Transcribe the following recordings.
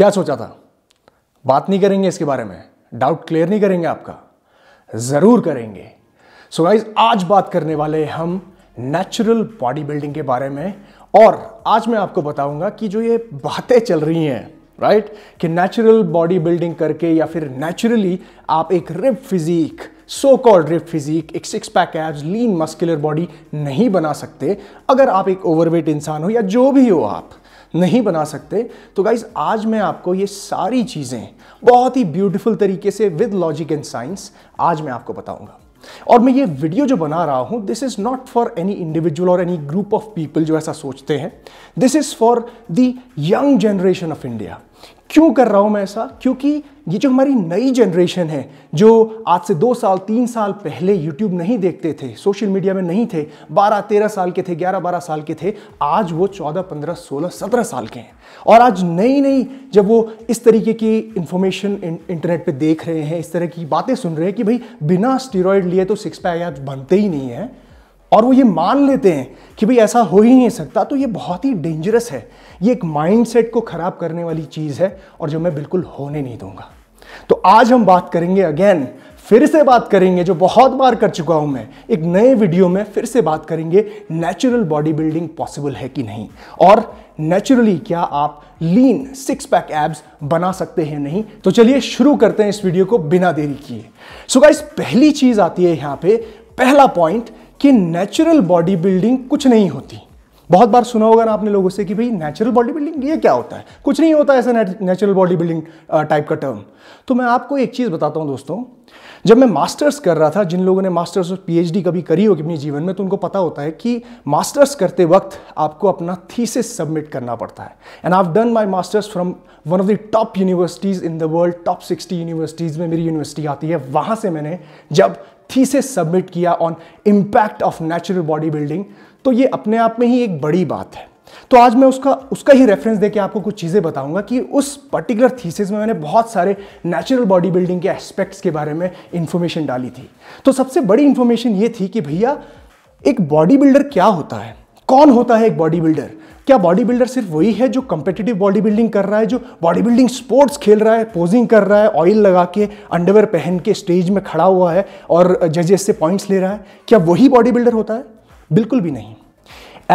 क्या सोचा था बात नहीं करेंगे इसके बारे में डाउट क्लियर नहीं करेंगे आपका ज़रूर करेंगे सो so गाइज आज बात करने वाले हम नेचुरल बॉडी बिल्डिंग के बारे में और आज मैं आपको बताऊंगा कि जो ये बातें चल रही हैं राइट right? कि नेचुरल बॉडी बिल्डिंग करके या फिर नेचुरली आप एक rip physique so called rip physique एक six pack abs lean muscular body नहीं बना सकते अगर आप एक ओवरवेट इंसान हो या जो भी हो आप नहीं बना सकते तो गाइज आज मैं आपको ये सारी चीज़ें बहुत ही ब्यूटीफुल तरीके से विद लॉजिक एंड साइंस आज मैं आपको बताऊंगा और मैं ये वीडियो जो बना रहा हूं this is not for any individual और एनी ग्रुप ऑफ पीपल जो ऐसा सोचते हैं this is for the young generation of India क्यों कर रहा हूं मैं ऐसा क्योंकि ये जो हमारी नई जनरेशन है जो आज से दो साल तीन साल पहले यूट्यूब नहीं देखते थे सोशल मीडिया में नहीं थे बारह तेरह साल के थे ग्यारह बारह साल के थे आज वो चौदह पंद्रह सोलह सत्रह साल के हैं और आज नई नई जब वो इस तरीके की इंफॉर्मेशन इंटरनेट पे देख रहे हैं इस तरह की बातें सुन रहे हैं कि भाई बिना स्टीरोयड लिए तो सिक्स पैक आज बनते ही नहीं है और वो ये मान लेते हैं कि भाई ऐसा हो ही नहीं सकता तो ये बहुत ही डेंजरस है ये एक माइंडसेट को ख़राब करने वाली चीज़ है और जो मैं बिल्कुल होने नहीं दूंगा तो आज हम बात करेंगे अगेन फिर से बात करेंगे जो बहुत बार कर चुका हूं मैं एक नए वीडियो में फिर से बात करेंगे नेचुरल बॉडी बिल्डिंग पॉसिबल है कि नहीं और नेचुरली क्या आप लीन सिक्स पैक एब्स बना सकते हैं नहीं तो चलिए शुरू करते हैं इस वीडियो को बिना देरी किए सो गाइस पहली चीज आती है यहां पे पहला पॉइंट कि नेचुरल बॉडी बिल्डिंग कुछ नहीं होती बहुत बार सुना होगा ना आपने लोगों से कि भाई नेचुरल बॉडी बिल्डिंग ये क्या होता है कुछ नहीं होता ऐसा नेचुरल बॉडी बिल्डिंग टाइप का टर्म तो मैं आपको एक चीज़ बताता हूँ दोस्तों जब मैं मास्टर्स कर रहा था जिन लोगों ने मास्टर्स और पीएचडी कभी करी होगी अपने जीवन में तो उनको पता होता है कि मास्टर्स करते वक्त आपको अपना थीसिस सबमिट करना पड़ता है and I done my masters from one of the top universities in the world top 60 universities में मेरी यूनिवर्सिटी आती है वहाँ से मैंने जब थीसिस सबमिट किया on impact of natural body building तो ये अपने आप में ही एक बड़ी बात है तो आज मैं उसका उसका ही रेफरेंस देके आपको कुछ चीज़ें बताऊंगा कि उस पर्टिकुलर थीसिस में मैंने बहुत सारे नेचुरल बॉडी बिल्डिंग के एस्पेक्ट्स के बारे में इन्फॉर्मेशन डाली थी तो सबसे बड़ी इन्फॉर्मेशन ये थी कि भैया एक बॉडी बिल्डर क्या होता है कौन होता है एक बॉडी बिल्डर क्या बॉडी बिल्डर सिर्फ वही है जो कंपेटिटिव बॉडी बिल्डिंग कर रहा है जो बॉडी बिल्डिंग स्पोर्ट्स खेल रहा है पोजिंग कर रहा है ऑयल लगा के अंडरवेयर पहन के स्टेज में खड़ा हुआ है और जजेस से पॉइंट्स ले रहा है क्या वही बॉडी बिल्डर होता है बिल्कुल भी नहीं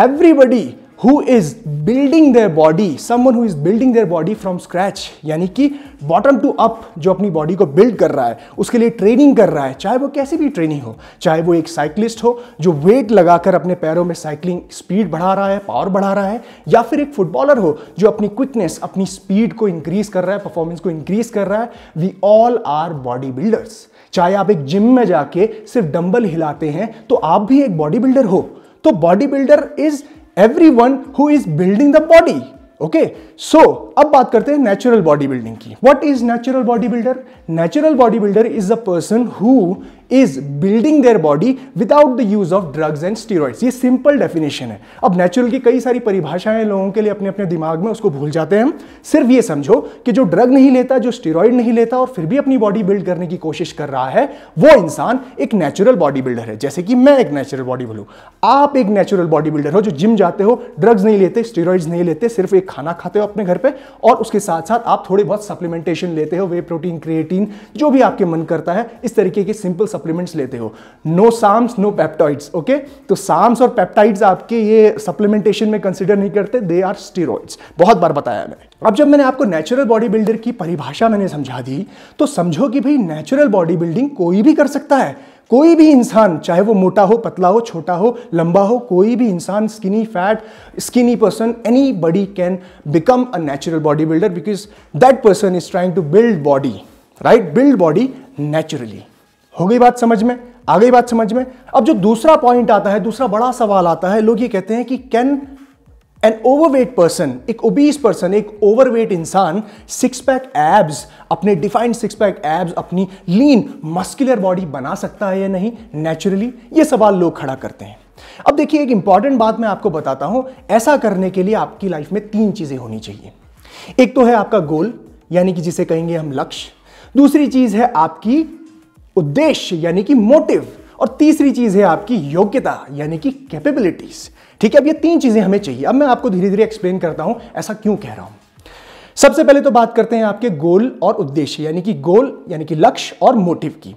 everybody who is building their body someone who is building their body from scratch यानी कि बॉटम टू अप जो अपनी बॉडी को बिल्ड कर रहा है उसके लिए ट्रेनिंग कर रहा है चाहे वो कैसी भी ट्रेनिंग हो चाहे वो एक साइकिलिस्ट हो जो वेट लगाकर अपने पैरों में साइकिलिंग स्पीड बढ़ा रहा है पावर बढ़ा रहा है या फिर एक फुटबॉलर हो जो अपनी क्विकनेस अपनी स्पीड को इंक्रीज कर रहा है परफॉर्मेंस को इंक्रीज कर रहा है we all are body builders चाहे आप एक जिम में जाके सिर्फ डंबल हिलाते हैं तो आप भी एक बॉडी बिल्डर हो तो body builder is every one who is building the body okay so अब बात करते हैं नेचुरल बॉडी बिल्डिंग की what is natural body builder natural body builder is a person who is building their body without the use of drugs and steroids ये simple definition है अब natural की कई सारी परिभाषाएं लोगों के लिए अपने अपने दिमाग में उसको भूल जाते हैं सिर्फ ये समझो कि जो ड्रग नहीं लेता जो स्टीरोइड नहीं लेता और फिर भी अपनी बॉडी बिल्ड करने की कोशिश कर रहा है वो इंसान एक नेचुरल बॉडी बिल्डर है जैसे कि मैं एक नेचुरल बॉडी बिल्डर हूं आप एक नेचुरल बॉडी बिल्डर हो जो जिम जाते हो ड्रग्स नहीं लेते स्टीरोइड्स नहीं लेते सिर्फ एक खाना खाते हो अपने घर पर और उसके साथ साथ आप थोड़े बहुत सप्लीमेंटेशन लेते हो वे प्रोटीन क्रिएटीन जो भी आपके मन करता है इस तरीके के सिंपल सप्लीमेंट्स लेते हो no SARMs no peptides okay तो साम्स और पेप्टाइड्स आपके ये सप्लीमेंटेशन में कंसिडर नहीं करते दे आर स्टीरोइड्स बहुत बार बताया मैंने अब जब मैंने आपको नेचुरल बॉडी बिल्डर की परिभाषा मैंने समझा दी तो समझो कि भाई नेचुरल बॉडी बिल्डिंग कोई भी कर सकता है कोई भी इंसान चाहे वो मोटा हो पतला हो छोटा हो लंबा हो कोई भी इंसान skinny fat skinny person anybody can become a natural body builder because that person is trying to build body right build body naturally हो गई बात समझ में आ गई बात समझ में अब जो दूसरा पॉइंट आता है दूसरा बड़ा सवाल आता है लोग ये कहते हैं कि कैन एन ओवरवेट पर्सन एक ओबीस पर्सन एक ओवरवेट इंसान सिक्स पैक एब्स अपने डिफाइंड सिक्स पैक एब्स अपनी लीन मस्कुलर बॉडी बना सकता है या नहीं नेचुरली ये सवाल लोग खड़ा करते हैं अब देखिए एक इंपॉर्टेंट बात मैं आपको बताता हूं ऐसा करने के लिए आपकी लाइफ में तीन चीजें होनी चाहिए एक तो है आपका गोल यानी कि जिसे कहेंगे हम लक्ष्य दूसरी चीज है आपकी उद्देश्य यानी कि मोटिव और तीसरी चीज है आपकी योग्यता यानी कि कैपेबिलिटीज ठीक है अब ये तीन चीजें हमें चाहिए अब मैं आपको धीरे धीरे एक्सप्लेन करता हूं ऐसा क्यों कह रहा हूं सबसे पहले तो बात करते हैं आपके गोल और उद्देश्य यानी कि गोल यानी कि लक्ष्य और मोटिव की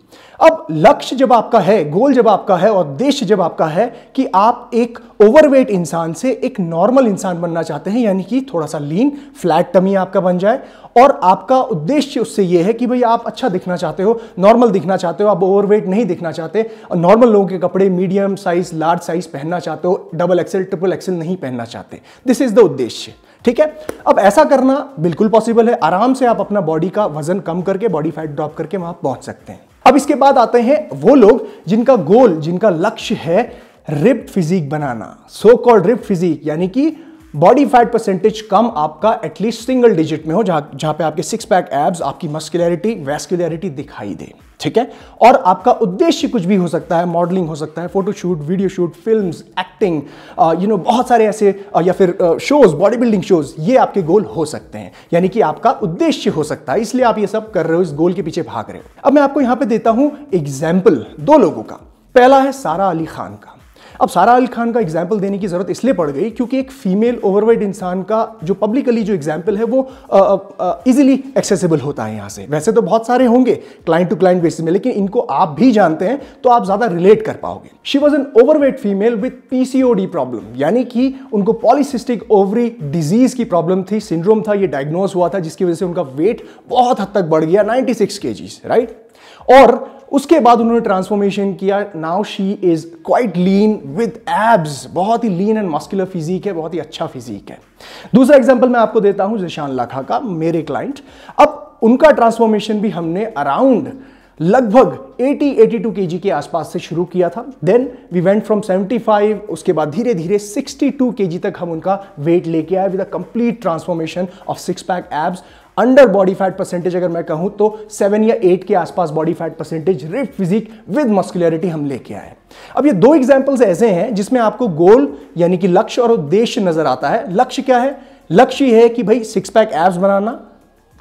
अब लक्ष्य जब आपका है गोल जब आपका है और उद्देश्य जब आपका है कि आप एक ओवरवेट इंसान से एक नॉर्मल इंसान बनना चाहते हैं यानी कि थोड़ा सा लीन फ्लैट टमी आपका बन जाए और आपका उद्देश्य उससे यह है कि भाई आप अच्छा दिखना चाहते हो नॉर्मल दिखना चाहते हो आप ओवरवेट नहीं दिखना चाहते और नॉर्मल लोगों के कपड़े मीडियम साइज लार्ज साइज पहनना चाहते हो डबल एक्सेल ट्रिपल एक्सेल नहीं पहनना चाहते दिस इज द उद्देश्य ठीक है अब ऐसा करना बिल्कुल पॉसिबल है आराम से आप अपना बॉडी का वजन कम करके बॉडी फैट ड्रॉप करके वहां पहुंच सकते हैं अब इसके बाद आते हैं वो लोग जिनका गोल जिनका लक्ष्य है रिप फिजिक बनाना सो कॉल्ड रिप फिजिक यानी कि बॉडी फैट परसेंटेज कम आपका एटलीस्ट सिंगल डिजिट में हो जहां जहां पे आपके सिक्स पैक एब्स आपकी मस्कुलरिटी वेस्कुलरिटी दिखाई दे ठीक है और आपका उद्देश्य कुछ भी हो सकता है मॉडलिंग हो सकता है photoshoot video shoot film acting you know बहुत सारे ऐसे uh, या फिर शोज बॉडी बिल्डिंग शोज ये आपके गोल हो सकते हैं यानी कि आपका उद्देश्य हो सकता है इसलिए आप ये सब कर रहे हो इस गोल के पीछे भाग रहे हो अब मैं आपको यहां पे देता हूं एग्जाम्पल दो लोगों का पहला है सारा अली खान का अब सारा अल खान का एग्जाम्पल देने की ज़रूरत इसलिए पड़ गई क्योंकि एक फीमेल ओवरवेट इंसान का जो पब्लिकली जो एग्जाम्पल है वो इजिली एक्सेसिबल होता है यहाँ से वैसे तो बहुत सारे होंगे क्लाइंट टू क्लाइंट बेसिस में लेकिन इनको आप भी जानते हैं तो आप ज़्यादा रिलेट कर पाओगे she was an overweight female with PCOD problem यानी कि उनको पॉलिसिस्टिक ओवरी डिजीज की प्रॉब्लम थी सिंड्रोम था ये डायग्नोज हुआ था जिसकी वजह से उनका वेट बहुत हद तक बढ़ गया नाइनटी सिक्स राइट और उसके बाद उन्होंने ट्रांसफॉर्मेशन किया now she is quite lean with abs बहुत ही लीन एंड मस्कुलर फिजिक है बहुत ही अच्छा फिजिक है दूसरा एग्जाम्पल मैं आपको देता हूं जिशान लाखा का मेरे क्लाइंट अब उनका ट्रांसफॉर्मेशन भी हमने अराउंड लगभग 80-82 केजी के आसपास से शुरू किया था देन वी वेंट फ्रॉम 75 उसके बाद धीरे धीरे 62 केजी तक हम उनका वेट लेके आए with a complete transformation of six pack abs under body fat percentage अगर मैं कहूं तो सेवन या एट के आसपास body fat percentage rip physique with muscularity हम लेके आए अब ये दो एग्जाम्पल्स ऐसे हैं जिसमें आपको गोल यानी कि लक्ष्य और उद्देश्य नजर आता है लक्ष्य क्या है लक्ष्य है कि भाई सिक्स पैक एब्स बनाना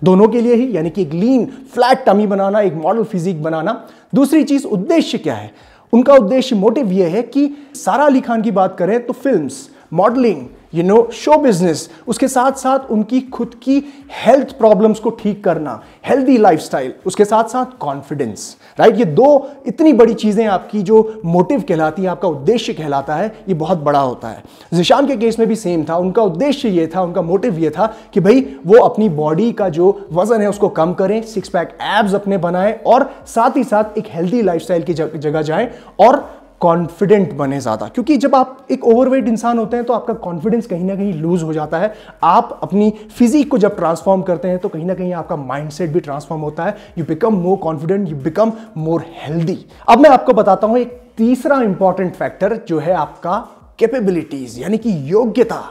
दोनों के लिए ही यानी कि एक लीन फ्लैट टमी बनाना एक मॉडल फिजिक बनाना दूसरी चीज उद्देश्य क्या है उनका उद्देश्य मोटिव यह है कि सारा अली खान की बात करें तो films modelling you know show business उसके साथ साथ उनकी खुद की हेल्थ प्रॉब्लम्स को ठीक करना हेल्दी लाइफस्टाइल उसके साथ साथ कॉन्फिडेंस राइट ये दो इतनी बड़ी चीज़ें आपकी जो मोटिव कहलाती है आपका उद्देश्य कहलाता है ये बहुत बड़ा होता है जिशान के केस में भी सेम था उनका उद्देश्य ये था उनका मोटिव ये था कि भाई वो अपनी बॉडी का जो वजन है उसको कम करें सिक्स पैक एब्स अपने बनाएं और साथ ही साथ एक हेल्दी लाइफ की जगह जाएं और कॉन्फिडेंट बने ज़्यादा क्योंकि जब आप एक ओवरवेट इंसान होते हैं तो आपका कॉन्फिडेंस कहीं ना कहीं लूज़ हो जाता है आप अपनी फिजिक को जब ट्रांसफॉर्म करते हैं तो कहीं ना कहीं आपका माइंडसेट भी ट्रांसफॉर्म होता है you become more confident you become more healthy अब मैं आपको बताता हूँ एक तीसरा इंपॉर्टेंट फैक्टर जो है आपका कैपेबिलिटीज यानी कि योग्यता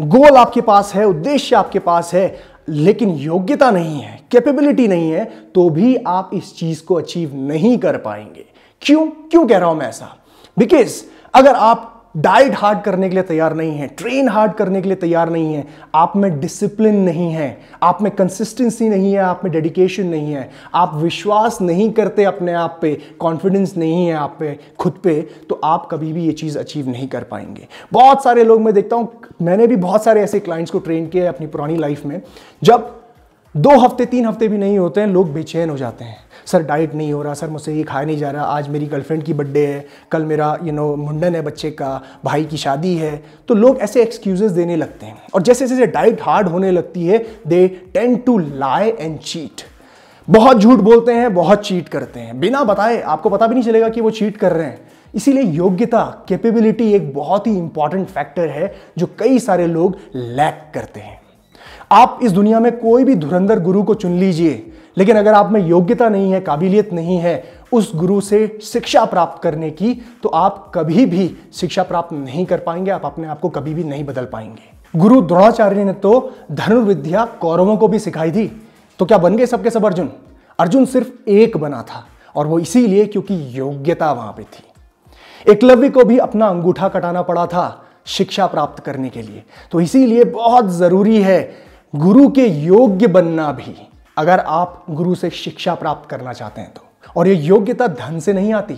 गोल आपके पास है उद्देश्य आपके पास है लेकिन योग्यता नहीं है कैपेबिलिटी नहीं है तो भी आप इस चीज़ को अचीव नहीं कर पाएंगे क्यों क्यों कह रहा हूं मैं ऐसा बिकॉज अगर आप डाइट हार्ड करने के लिए तैयार नहीं है ट्रेन हार्ड करने के लिए तैयार नहीं है आप में डिसिप्लिन नहीं है आप में कंसिस्टेंसी नहीं है आप में डेडिकेशन नहीं है आप विश्वास नहीं करते अपने आप पे कॉन्फिडेंस नहीं है आप पे खुद पे तो आप कभी भी ये चीज़ अचीव नहीं कर पाएंगे बहुत सारे लोग मैं देखता हूँ मैंने भी बहुत सारे ऐसे क्लाइंट्स को ट्रेन किया है अपनी पुरानी लाइफ में जब दो हफ्ते तीन हफ्ते भी नहीं होते हैं लोग बेचैन हो जाते हैं सर डाइट नहीं हो रहा सर मुझसे ये खाया नहीं जा रहा आज मेरी गर्लफ्रेंड की बर्थडे है कल मेरा यू नो मुंडन है बच्चे का भाई की शादी है तो लोग ऐसे एक्सक्यूजेज देने लगते हैं और जैसे जैसे डाइट हार्ड होने लगती है they tend to lie and cheat बहुत झूठ बोलते हैं बहुत चीट करते हैं बिना बताए आपको पता भी नहीं चलेगा कि वो चीट कर रहे हैं इसीलिए योग्यता कैपेबिलिटी एक बहुत ही इंपॉर्टेंट फैक्टर है जो कई सारे लोग लैक करते हैं आप इस दुनिया में कोई भी धुरंधर गुरु को चुन लीजिए लेकिन अगर आप में योग्यता नहीं है काबिलियत नहीं है उस गुरु से शिक्षा प्राप्त करने की तो आप कभी भी शिक्षा प्राप्त नहीं कर पाएंगे आप अपने आप को कभी भी नहीं बदल पाएंगे गुरु द्रोणाचार्य ने तो धनुर्विद्या कौरवों को भी सिखाई थी तो क्या बन गए सबके सब अर्जुन अर्जुन सिर्फ एक बना था और वो इसीलिए क्योंकि योग्यता वहां पे थी एकलव्य को भी अपना अंगूठा कटाना पड़ा था शिक्षा प्राप्त करने के लिए तो इसीलिए बहुत जरूरी है गुरु के योग्य बनना भी अगर आप गुरु से शिक्षा प्राप्त करना चाहते हैं तो और ये योग्यता धन से नहीं आती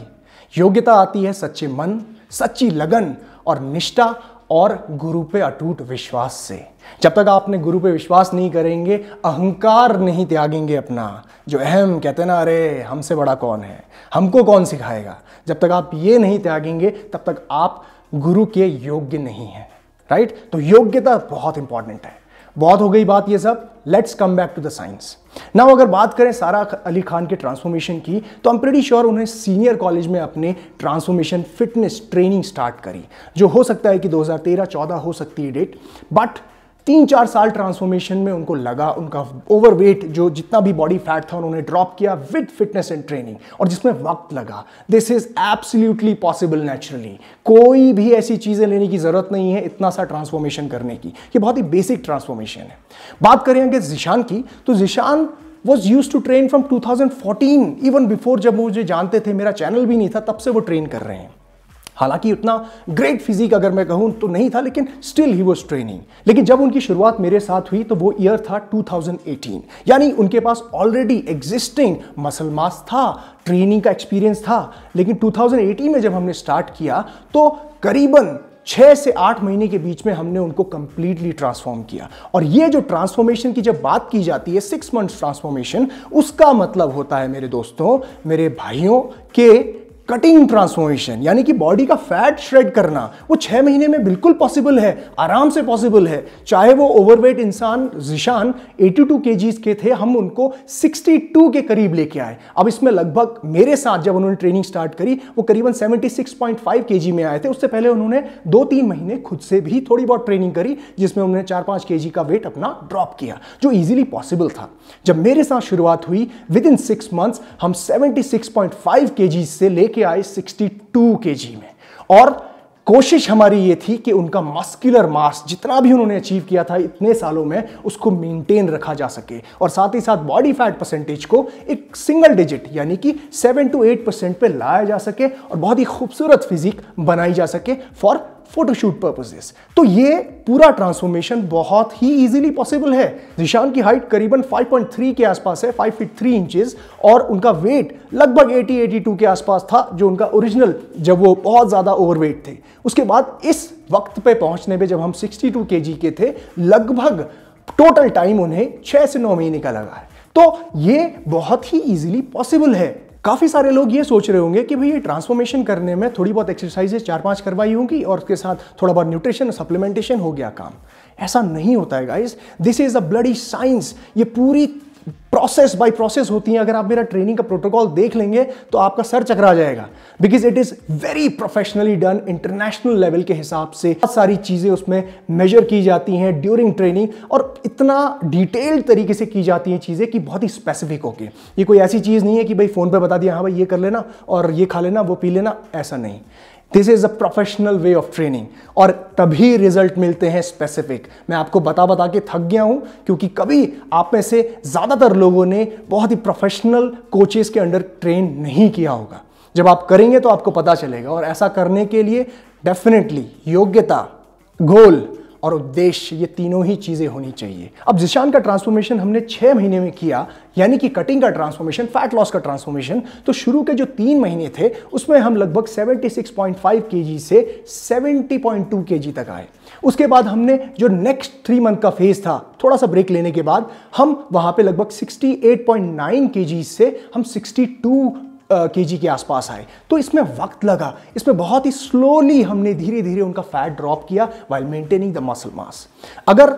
योग्यता आती है सच्चे मन सच्ची लगन और निष्ठा और गुरु पे अटूट विश्वास से जब तक आपने गुरु पे विश्वास नहीं करेंगे अहंकार नहीं त्यागेंगे अपना जो अहम कहते ना अरे हमसे बड़ा कौन है हमको कौन सिखाएगा जब तक आप ये नहीं त्यागेंगे तब तक आप गुरु के योग्य नहीं हैं राइट तो योग्यता बहुत इंपॉर्टेंट है बहुत हो गई बात ये सब let's come back to the science ना अगर बात करें सारा अली खान के ट्रांसफॉर्मेशन की तो हम प्रेडी श्योर उन्हें सीनियर कॉलेज में अपने ट्रांसफॉर्मेशन फिटनेस ट्रेनिंग स्टार्ट करी जो हो सकता है कि 2013-14 हो सकती है डेट बट तीन चार साल ट्रांसफॉर्मेशन में उनको लगा उनका ओवरवेट जो जितना भी बॉडी फैट था उन्होंने ड्रॉप किया विद फिटनेस एंड ट्रेनिंग और जिसमें वक्त लगा this is absolutely possible naturally कोई भी ऐसी चीज़ें लेने की ज़रूरत नहीं है इतना सा ट्रांसफॉर्मेशन करने की ये बहुत ही बेसिक ट्रांसफॉर्मेशन है बात करें अगर जिशान की तो Zeeshan was use to train from 2014 even before जब मुझे जानते थे मेरा चैनल भी नहीं था तब से वो ट्रेन कर रहे हैं हालांकि उतना ग्रेट फिजिक अगर मैं कहूँ तो नहीं था लेकिन स्टिल ही वॉज ट्रेनिंग लेकिन जब उनकी शुरुआत मेरे साथ हुई तो वो ईयर था 2018 यानी उनके पास ऑलरेडी एग्जिस्टिंग मसल मास था ट्रेनिंग का एक्सपीरियंस था लेकिन 2018 में जब हमने स्टार्ट किया तो करीबन छः से आठ महीने के बीच में हमने उनको कंप्लीटली ट्रांसफॉर्म किया और ये जो ट्रांसफॉर्मेशन की जब बात की जाती है सिक्स मंथ्स ट्रांसफॉर्मेशन उसका मतलब होता है मेरे दोस्तों मेरे भाइयों के कटिंग ट्रांसफॉर्मेशन यानी कि बॉडी का फैट श्रेड करना वो छः महीने में बिल्कुल पॉसिबल है आराम से पॉसिबल है चाहे वो ओवरवेट इंसान जिशान 82 टू के थे हम उनको 62 के करीब लेके आए अब इसमें लगभग मेरे साथ जब उन्होंने ट्रेनिंग स्टार्ट करी वो करीबन 76.5 केजी में आए थे उससे पहले उन्होंने दो तीन महीने खुद से भी थोड़ी बहुत ट्रेनिंग करी जिसमें उन्होंने चार पाँच के का वेट अपना ड्रॉप किया जो ईजिली पॉसिबल था जब मेरे साथ शुरुआत हुई विद इन सिक्स मंथ्स हम सेवेंटी सिक्स से लेकर लेके आए 62 केजी में और कोशिश हमारी ये थी कि उनका मस्कुलर मास जितना भी उन्होंने अचीव किया था इतने सालों में उसको मेंटेन रखा जा सके और साथ ही साथ बॉडी फैट परसेंटेज को एक सिंगल डिजिट यानी कि सेवन टू एट परसेंट पर लाया जा सके और बहुत ही खूबसूरत फिजिक बनाई जा सके फॉर फोटोशूट पर्पजेस तो ये पूरा ट्रांसफॉर्मेशन बहुत ही इजीली पॉसिबल है जिशान की हाइट करीबन 5.3 के आसपास है 5 फीट 3 इंचेस और उनका वेट लगभग 80-82 के आसपास था जो उनका ओरिजिनल जब वो बहुत ज़्यादा ओवरवेट थे उसके बाद इस वक्त पे पहुंचने पे जब हम 62 के के थे लगभग टोटल टाइम उन्हें छः से नौ महीने का लगा है तो ये बहुत ही इजीली पॉसिबल है काफ़ी सारे लोग ये सोच रहे होंगे कि भैया ये ट्रांसफॉर्मेशन करने में थोड़ी बहुत एक्सरसाइजेज चार पांच करवाई होंगी और उसके साथ थोड़ा बहुत न्यूट्रिशन सप्लीमेंटेशन हो गया काम ऐसा नहीं होता है guys this is a bloody science ये पूरी प्रोसेस बाय प्रोसेस होती हैं अगर आप मेरा ट्रेनिंग का प्रोटोकॉल देख लेंगे तो आपका सर चकरा जाएगा because it is very professionally done international level के हिसाब से बहुत सारी चीज़ें उसमें मेजर की जाती हैं ड्यूरिंग ट्रेनिंग और इतना डिटेल्ड तरीके से की जाती हैं चीज़ें कि बहुत ही स्पेसिफिक होगी ये कोई ऐसी चीज़ नहीं है कि भाई फ़ोन पर बता दिया हाँ भाई ये कर लेना और ये खा लेना वो पी लेना ऐसा नहीं this is a professional way of training और तभी रिजल्ट मिलते हैं स्पेसिफिक मैं आपको बता बता के थक गया हूं क्योंकि कभी आप में से ज़्यादातर लोगों ने बहुत ही प्रोफेशनल कोचेस के अंडर ट्रेन नहीं किया होगा जब आप करेंगे तो आपको पता चलेगा और ऐसा करने के लिए डेफिनेटली योग्यता गोल और उद्देश्य ये तीनों ही चीज़ें होनी चाहिए अब जिशान का ट्रांसफॉर्मेशन हमने छह महीने में किया यानी कि कटिंग का ट्रांसफॉर्मेशन फैट लॉस का ट्रांसफॉर्मेशन तो शुरू के जो तीन महीने थे उसमें हम लगभग 76.5 केजी से 70.2 केजी तक आए उसके बाद हमने जो नेक्स्ट थ्री मंथ का फेज था थोड़ा सा ब्रेक लेने के बाद हम वहां पे लगभग 68.9 केजी से हम 62 के जी के आसपास आए तो इसमें वक्त लगा इसमें बहुत ही स्लोली हमने धीरे धीरे उनका फैट ड्रॉप किया while maintaining the muscle mass अगर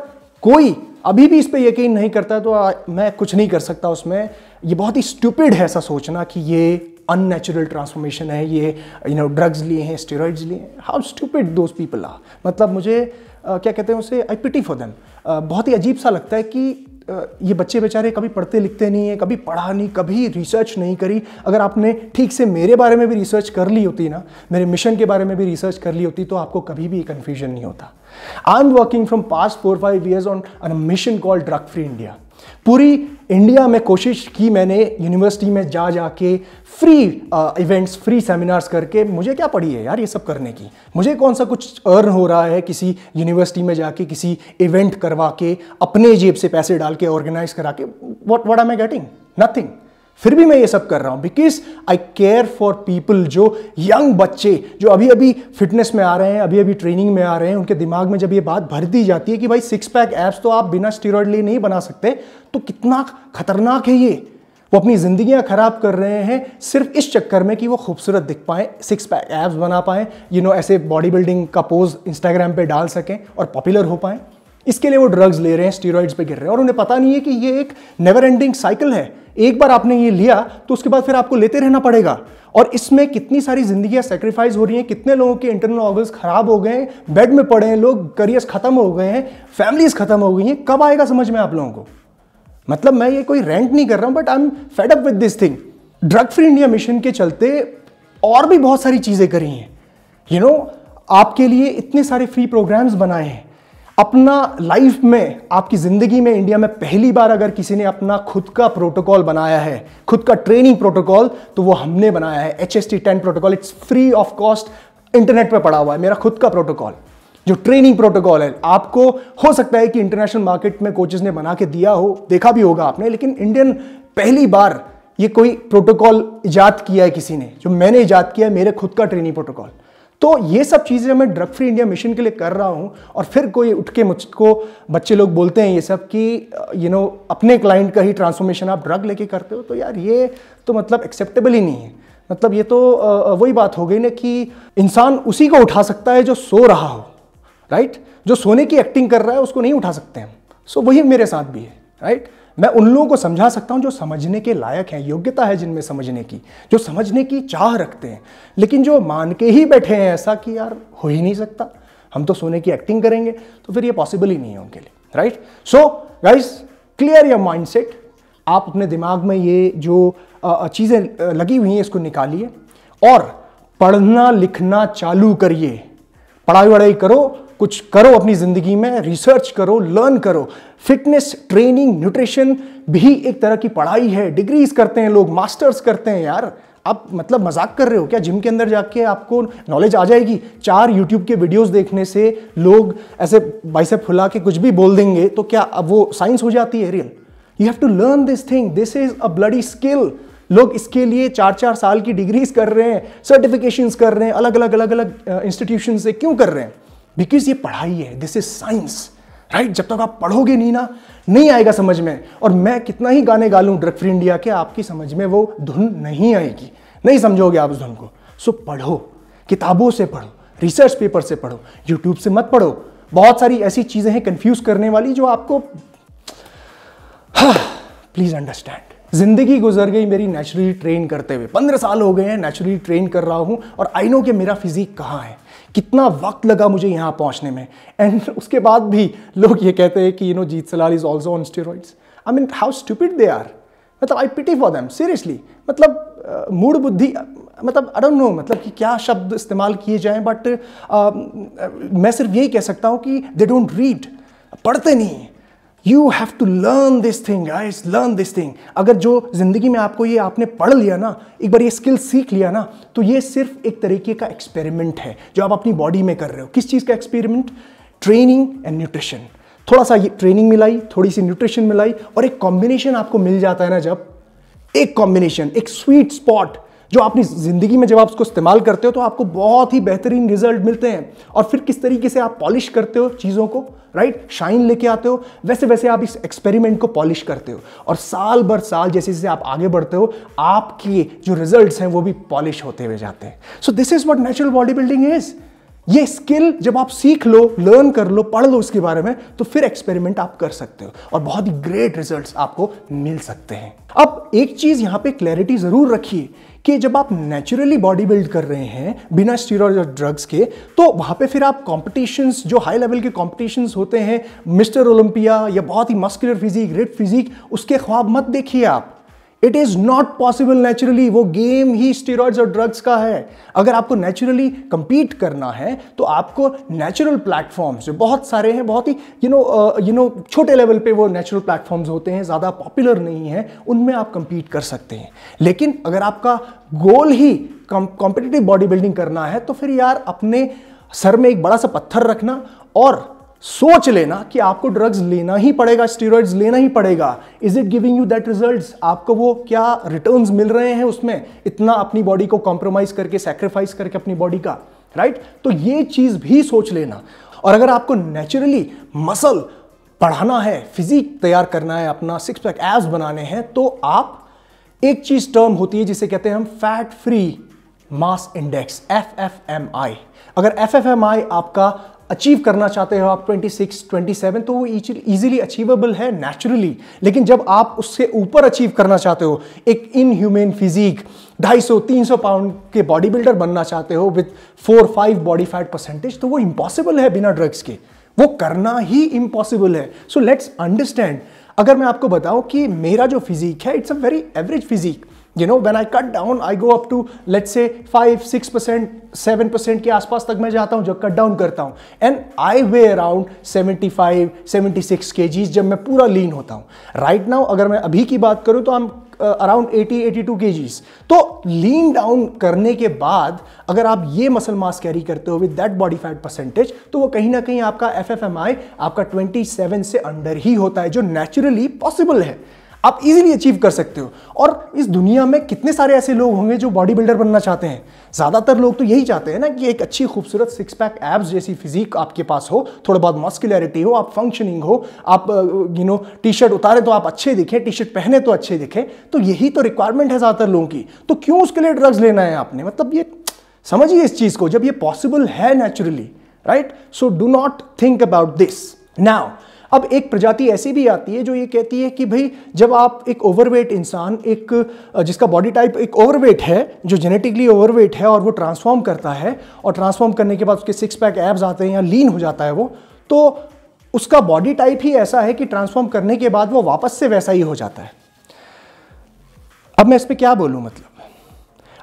कोई अभी भी इस पर यकीन नहीं करता तो आ, मैं कुछ नहीं कर सकता उसमें ये बहुत ही स्टूपिड है ऐसा सोचना कि ये अननेचुरल ट्रांसफॉर्मेशन है ये यू नो ड्रग्स लिए हैं स्टेरॉइड्स लिए हैं how stupid those people are मतलब मुझे आ, क्या कहते हैं उसे आई पिटी फॉर देम बहुत ही अजीब सा लगता है कि ये बच्चे बेचारे कभी पढ़ते लिखते नहीं हैं कभी पढ़ा नहीं कभी रिसर्च नहीं करी अगर आपने ठीक से मेरे बारे में भी रिसर्च कर ली होती ना मेरे मिशन के बारे में भी रिसर्च कर ली होती तो आपको कभी भी कन्फ्यूजन नहीं होता I am working from past four five years on a mission call drug free India पूरी इंडिया में कोशिश की मैंने यूनिवर्सिटी में जा जा के फ्री इवेंट्स फ्री सेमिनार्स करके मुझे क्या पड़ी है यार ये सब करने की मुझे कौन सा कुछ अर्न हो रहा है किसी यूनिवर्सिटी में जाके किसी इवेंट करवा के अपने जेब से पैसे डाल के ऑर्गेनाइज करा के what what I am getting nothing फिर भी मैं ये सब कर रहा हूँ because I care for people जो यंग बच्चे जो अभी अभी फिटनेस में आ रहे हैं अभी अभी ट्रेनिंग में आ रहे हैं उनके दिमाग में जब ये बात भर दी जाती है कि भाई सिक्स पैक एप्स तो आप बिना स्टीरोड लिए नहीं बना सकते तो कितना खतरनाक है ये वो अपनी जिंदगियां ख़राब कर रहे हैं सिर्फ इस चक्कर में कि वो खूबसूरत दिख पाए सिक्स पैक एप्स बना पाएँ यू नो ऐसे बॉडी बिल्डिंग का पोज इंस्टाग्राम पे डाल सकें और पॉपुलर हो पाएं इसके लिए वो ड्रग्स ले रहे हैं स्टीरोइड्स पे गिर रहे हैं और उन्हें पता नहीं है कि ये एक नेवर एंडिंग साइकिल है एक बार आपने ये लिया तो उसके बाद फिर आपको लेते रहना पड़ेगा और इसमें कितनी सारी जिंदगियां सेक्रीफाइस हो रही हैं कितने लोगों के इंटरनल ऑर्गन्स खराब हो गए हैं बेड में पड़े हैं लोग करियर्स खत्म हो गए हैं फैमिलीज खत्म हो गई हैं कब आएगा समझ में आप लोगों को मतलब मैं ये कोई रेंट नहीं कर रहा हूं but I am fed up with this thing drug free India mission के चलते और भी बहुत सारी चीज़ें करी हैं यू you नो know, आपके लिए इतने सारे फ्री प्रोग्राम्स बनाए हैं अपना लाइफ में आपकी ज़िंदगी में इंडिया में पहली बार अगर किसी ने अपना खुद का प्रोटोकॉल बनाया है खुद का ट्रेनिंग प्रोटोकॉल तो वो हमने बनाया है H S T ten protocol it's free of cost internet पर पड़ा हुआ है मेरा खुद का प्रोटोकॉल जो ट्रेनिंग प्रोटोकॉल है आपको हो सकता है कि इंटरनेशनल मार्केट में कोचेज ने बना के दिया हो देखा भी होगा आपने लेकिन इंडियन पहली बार ये कोई प्रोटोकॉल ईजाद किया है किसी ने जो मैंने ईजाद किया है मेरे खुद का ट्रेनिंग प्रोटोकॉल तो ये सब चीज़ें मैं ड्रग फ्री इंडिया मिशन के लिए कर रहा हूँ और फिर कोई उठ के मुझको बच्चे लोग बोलते हैं ये सब कि यू uh, नो अपने क्लाइंट का ही ट्रांसफॉर्मेशन आप ड्रग लेके करते हो तो यार ये तो मतलब एक्सेप्टेबल ही नहीं है मतलब ये तो uh, uh, वही बात हो गई ना कि इंसान उसी को उठा सकता है जो सो रहा हो राइट जो सोने की एक्टिंग कर रहा है उसको नहीं उठा सकते हम सो वही मेरे साथ भी है राइट मैं उन लोगों को समझा सकता हूँ जो समझने के लायक हैं योग्यता है जिनमें समझने की जो समझने की चाह रखते हैं लेकिन जो मान के ही बैठे हैं ऐसा कि यार हो ही नहीं सकता हम तो सोने की एक्टिंग करेंगे तो फिर ये पॉसिबल ही नहीं है उनके लिए right so guys clear your mindset आप अपने दिमाग में ये जो चीज़ें लगी हुई हैं इसको निकालिए और पढ़ना लिखना चालू करिए पढ़ाई वढ़ाई करो कुछ करो अपनी ज़िंदगी में रिसर्च करो लर्न करो फिटनेस ट्रेनिंग न्यूट्रिशन भी एक तरह की पढ़ाई है डिग्रीज करते हैं लोग मास्टर्स करते हैं यार आप मतलब मजाक कर रहे हो क्या जिम के अंदर जाके आपको नॉलेज आ जाएगी चार यूट्यूब के वीडियोस देखने से लोग ऐसे बाइसेप फुला के कुछ भी बोल देंगे तो क्या अब वो साइंस हो जाती है real you have to learn this thing this is a bloody skill लोग इसके लिए चार चार साल की डिग्रीज कर रहे हैं सर्टिफिकेशंस कर रहे हैं अलग अलग अलग अलग इंस्टीट्यूशन से क्यों कर रहे हैं बिकॉज ये पढ़ाई है दिस इज साइंस राइट जब तक आप पढ़ोगे नहीं ना नहीं आएगा समझ में और मैं कितना ही गाने गा लूँ ड्रग फ्री इंडिया के आपकी समझ में वो धुन नहीं आएगी नहीं समझोगे आप उस धुन को सो पढ़ो किताबों से पढ़ो रिसर्च पेपर से पढ़ो यूट्यूब से मत पढ़ो बहुत सारी ऐसी चीज़ें हैं कंफ्यूज करने वाली जो आपको प्लीज़ हाँ, अंडरस्टैंड ज़िंदगी गुजर गई मेरी नेचुरली ट्रेन करते हुए पंद्रह साल हो गए हैं नेचुरली ट्रेन कर रहा हूँ और आई नो कि मेरा फिजिक कहाँ है कितना वक्त लगा मुझे यहाँ पहुँचने में एंड उसके बाद भी लोग ये कहते हैं कि you know Jeet Selal is also on steroids I mean how stupid they are मतलब I pity for them seriously मतलब मूड बुद्धि मतलब आई डोंट नो मतलब कि क्या शब्द इस्तेमाल किए जाएं बट uh, मैं सिर्फ यही कह सकता हूँ कि दे डोंट रीड पढ़ते नहीं you have to learn this thing guys learn this thing अगर जो ज़िंदगी में आपको ये आपने पढ़ लिया ना एक बार ये स्किल सीख लिया ना तो ये सिर्फ एक तरीके का एक्सपेरिमेंट है जो आप अपनी बॉडी में कर रहे हो किस चीज़ का एक्सपेरिमेंट ट्रेनिंग एंड न्यूट्रिशन थोड़ा सा ये ट्रेनिंग मिलाई थोड़ी सी न्यूट्रिशन मिलाई और एक कॉम्बिनेशन आपको मिल जाता है ना जब एक कॉम्बिनेशन एक स्वीट स्पॉट जो अपनी ज़िंदगी में जब आप उसको इस्तेमाल करते हो तो आपको बहुत ही बेहतरीन रिजल्ट मिलते हैं और फिर किस तरीके से आप पॉलिश करते हो चीज़ों को राइट शाइन लेके आते हो वैसे वैसे आप इस एक्सपेरिमेंट को पॉलिश करते हो और साल भर साल जैसे जैसे आप आगे बढ़ते हो आपके जो रिजल्ट हैं वो भी पॉलिश होते हुए जाते हैं so this is what natural body building is ये स्किल जब आप सीख लो लर्न कर लो पढ़ लो इसके बारे में तो फिर एक्सपेरिमेंट आप कर सकते हो और बहुत ही ग्रेट रिजल्ट्स आपको मिल सकते हैं अब एक चीज यहां पे क्लैरिटी जरूर रखिए कि जब आप नेचुरली बॉडी बिल्ड कर रहे हैं बिना स्टीरॉयड और ड्रग्स के तो वहाँ पे फिर आप कॉम्पिटिशन्स जो हाई लेवल के कॉम्पिटिशन्स होते हैं मिस्टर ओलंपिया या बहुत ही मस्कुलर फिजिक रेड फिजिक उसके ख्वाब मत देखिए आप it is not possible naturally वो गेम ही स्टेरॉइड्स और ड्रग्स का है अगर आपको नेचुरली कंपीट करना है तो आपको नेचुरल प्लेटफॉर्म्स जो बहुत सारे हैं बहुत ही यू नो यू नो छोटे लेवल पे वो नेचुरल प्लेटफॉर्म्स होते हैं ज़्यादा पॉपुलर नहीं है उनमें आप कंपीट कर सकते हैं लेकिन अगर आपका गोल ही कॉम्पिटेटिव बॉडी बिल्डिंग करना है तो फिर यार अपने सर में एक बड़ा सा पत्थर रखना और सोच लेना कि आपको ड्रग्स लेना ही पड़ेगा स्टीरोइड्स लेना ही पड़ेगा is it giving you that result आपको वो क्या रिटर्न मिल रहे हैं उसमें इतना अपनी बॉडी को कॉम्प्रोमाइज करके सेक्रीफाइस करके अपनी बॉडी का राइट right? तो ये चीज भी सोच लेना और अगर आपको नेचुरली मसल बढ़ाना है फिजिक तैयार करना है अपना सिक्स पैक एब्स बनाने हैं तो आप एक चीज टर्म होती है जिसे कहते हैं हम fat free mass index F F M I अगर एफ एफ एम आई आपका अचीव करना चाहते हो आप 26, 27 तो वो इजीली अचीवेबल है नेचुरली लेकिन जब आप उससे ऊपर अचीव करना चाहते हो एक इनह्यूमन फिजिक 250, 300 पाउंड के बॉडी बिल्डर बनना चाहते हो with four five body fat percentage तो वो इम्पॉसिबल है बिना ड्रग्स के वो करना ही इम्पॉसिबल है सो लेट्स अंडरस्टैंड अगर मैं आपको बताऊं कि मेरा जो फिजिक है it's a very average physique you know when I cut down I go up to let say five six percent seven percent के आसपास तक मैं जाता हूँ जब कट डाउन करता हूँ and I weigh around seventy five seventy six kgs जब मैं पूरा लीन होता हूँ राइट नाउ अगर मैं अभी की बात करूँ तो I around eighty eighty two kgs तो लीन डाउन करने के बाद अगर आप ये मसल मास कैरी करते हो with that body fat percentage तो वो कहीं ना कहीं आपका एफ एफ एम आई आपका ट्वेंटी सेवन से अंडर ही होता है जो नेचुरली पॉसिबल है आप इजीली अचीव कर सकते हो और इस दुनिया में कितने सारे ऐसे लोग होंगे जो बॉडी बिल्डर बनना चाहते हैं ज़्यादातर लोग तो यही चाहते हैं ना कि एक अच्छी खूबसूरत सिक्स पैक एब्स जैसी फिजिक आपके पास हो थोड़ा बहुत मस्कुलरिटी हो आप फंक्शनिंग हो आप यू नो टी शर्ट उतारे तो आप अच्छे दिखें टी शर्ट पहने तो अच्छे दिखें तो यही तो रिक्वायरमेंट है ज़्यादातर लोगों की तो क्यों उसके लिए ड्रग्स लेना है आपने मतलब ये समझिए इस चीज़ को जब ये पॉसिबल है naturally right so do not think about this now अब एक प्रजाति ऐसी भी आती है जो ये कहती है कि भाई जब आप एक ओवरवेट इंसान एक जिसका बॉडी टाइप एक ओवरवेट है जो जेनेटिकली ओवरवेट है और वो ट्रांसफॉर्म करता है और ट्रांसफॉर्म करने के बाद उसके सिक्स पैक एब्स आते हैं या लीन हो जाता है वो तो उसका बॉडी टाइप ही ऐसा है कि ट्रांसफॉर्म करने के बाद वो वापस से वैसा ही हो जाता है अब मैं इस पर क्या बोलूँ मतलब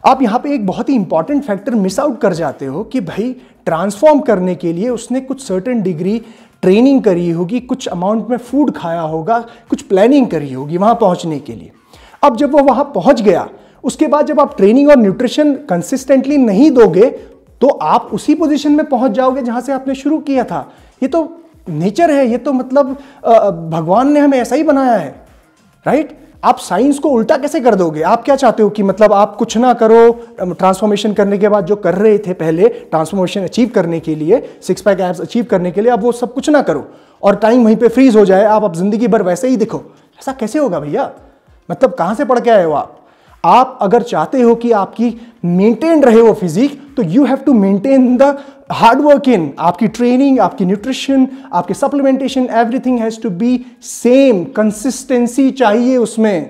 आप यहाँ पे एक बहुत ही इंपॉर्टेंट फैक्टर मिस आउट कर जाते हो कि भाई ट्रांसफॉर्म करने के लिए उसने कुछ सर्टेन डिग्री ट्रेनिंग करी होगी कुछ अमाउंट में फूड खाया होगा कुछ प्लानिंग करी होगी वहाँ पहुँचने के लिए अब जब वो वहाँ पहुँच गया उसके बाद जब आप ट्रेनिंग और न्यूट्रिशन कंसिस्टेंटली नहीं दोगे तो आप उसी पोजीशन में पहुंच जाओगे जहां से आपने शुरू किया था ये तो नेचर है ये तो मतलब भगवान ने हमें ऐसा ही बनाया है राइट आप साइंस को उल्टा कैसे कर दोगे आप क्या चाहते हो कि मतलब आप कुछ ना करो ट्रांसफॉर्मेशन करने के बाद जो कर रहे थे पहले ट्रांसफॉर्मेशन अचीव करने के लिए सिक्स पैक एब्स अचीव करने के लिए आप वो सब कुछ ना करो और टाइम वहीं पे फ्रीज हो जाए आप अब जिंदगी भर वैसे ही दिखो ऐसा कैसे होगा भैया मतलब कहाँ से पढ़ के आए हो आप आप अगर चाहते हो कि आपकी मेंटेन रहे वो फिजिक तो you have to maintain the hard work in आपकी ट्रेनिंग आपकी न्यूट्रिशन आपके supplementation everything has to be same consistency चाहिए उसमें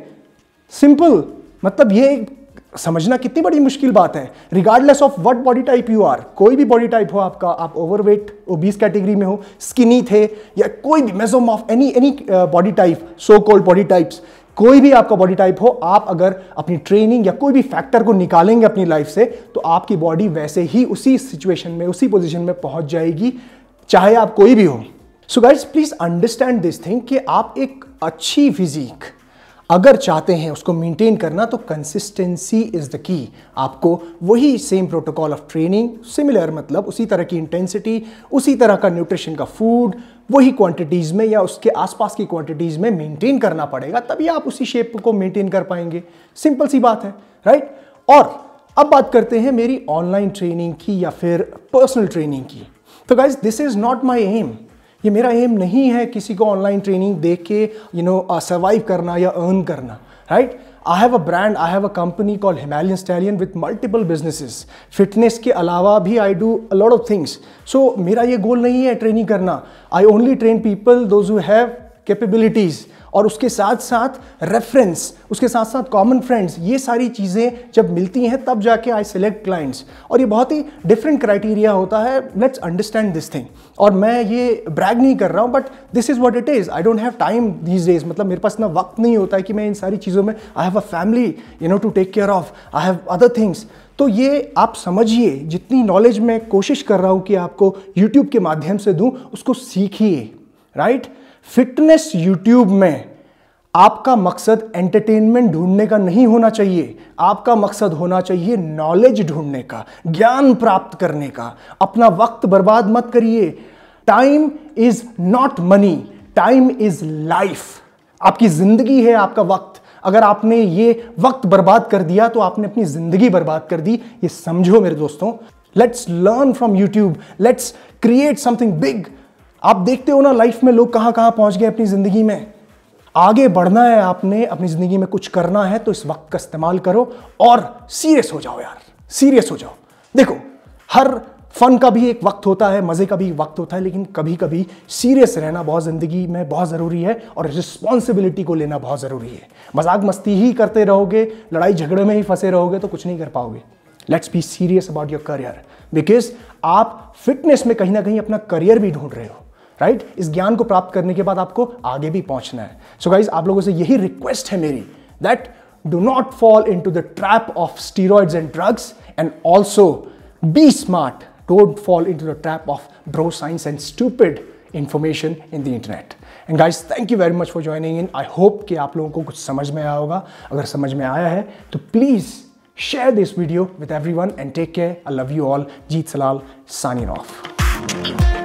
सिंपल मतलब ये समझना कितनी बड़ी मुश्किल बात है regardless of what body type you are कोई भी बॉडी टाइप हो आपका आप ओवरवेट ओबीस कैटेगरी में हो स्किनी थे या कोई भी मेजोम of any any body type so called body types कोई भी आपका बॉडी टाइप हो आप अगर अपनी ट्रेनिंग या कोई भी फैक्टर को निकालेंगे अपनी लाइफ से तो आपकी बॉडी वैसे ही उसी सिचुएशन में उसी पोजिशन में पहुंच जाएगी चाहे आप कोई भी हो so guys please understand this thing कि आप एक अच्छी फिजिक अगर चाहते हैं उसको मेंटेन करना तो कंसिस्टेंसी इज़ द की आपको वही same protocol of training similar मतलब उसी तरह की इंटेंसिटी उसी तरह का न्यूट्रिशन का फूड वही क्वांटिटीज में या उसके आसपास की क्वांटिटीज में मेंटेन करना पड़ेगा तभी आप उसी शेप को मेंटेन कर पाएंगे सिंपल सी बात है राइट और अब बात करते हैं मेरी ऑनलाइन ट्रेनिंग की या फिर पर्सनल ट्रेनिंग की तो guys this is not my aim ये मेरा एम नहीं है किसी को ऑनलाइन ट्रेनिंग दे के यू नो सर्वाइव करना या अर्न करना right right? I have a brand I have a company call Himalayan Stallion with multiple businesses fitness के अलावा भी I do a lot of things so मेरा ये गोल नहीं है ट्रेनिंग करना I only train people those who have capabilities और उसके साथ साथ रेफरेंस उसके साथ साथ कॉमन फ्रेंड्स ये सारी चीज़ें जब मिलती हैं तब जाके आई सेलेक्ट क्लाइंट्स और ये बहुत ही डिफरेंट क्राइटेरिया होता है लेट्स अंडरस्टैंड दिस थिंग और मैं ये ब्रैग नहीं कर रहा हूँ but this is what it is I don't have time these days मतलब मेरे पास इतना वक्त नहीं होता है कि मैं इन सारी चीज़ों में I have a family you know to take care of I have other things तो ये आप समझिए जितनी नॉलेज मैं कोशिश कर रहा हूँ कि आपको यूट्यूब के माध्यम से दूँ उसको सीखिए राइट फिटनेस यूट्यूब में आपका मकसद एंटरटेनमेंट ढूंढने का नहीं होना चाहिए आपका मकसद होना चाहिए नॉलेज ढूंढने का ज्ञान प्राप्त करने का अपना वक्त बर्बाद मत करिए time is not money time is life आपकी जिंदगी है आपका वक्त अगर आपने ये वक्त बर्बाद कर दिया तो आपने अपनी जिंदगी बर्बाद कर दी ये समझो मेरे दोस्तों let's learn from YouTube let's create something big आप देखते हो ना लाइफ में लोग कहाँ कहाँ पहुंच गए अपनी जिंदगी में आगे बढ़ना है आपने अपनी ज़िंदगी में कुछ करना है तो इस वक्त का इस्तेमाल करो और सीरियस हो जाओ यार सीरियस हो जाओ देखो हर फन का भी एक वक्त होता है मज़े का भी वक्त होता है लेकिन कभी कभी सीरियस रहना बहुत ज़िंदगी में बहुत ज़रूरी है और रिस्पॉन्सिबिलिटी को लेना बहुत ज़रूरी है मजाक मस्ती ही करते रहोगे लड़ाई झगड़े में ही फंसे रहोगे तो कुछ नहीं कर पाओगे let's be serious about your career because आप फिटनेस में कहीं ना कहीं अपना करियर भी ढूंढ रहे हो राइट right? इस ज्ञान को प्राप्त करने के बाद आपको आगे भी पहुंचना है सो so गाइज आप लोगों से यही रिक्वेस्ट है मेरी that do not fall in to the trap of steroids and drugs and also be smart don't fall in to the trap of bro science and stupid information in the internet and guys thank you very much for joining in I hope कि आप लोगों को कुछ समझ में आया होगा अगर समझ में आया है तो please share this video with everyone and take care I love you all Jeet Selal signing of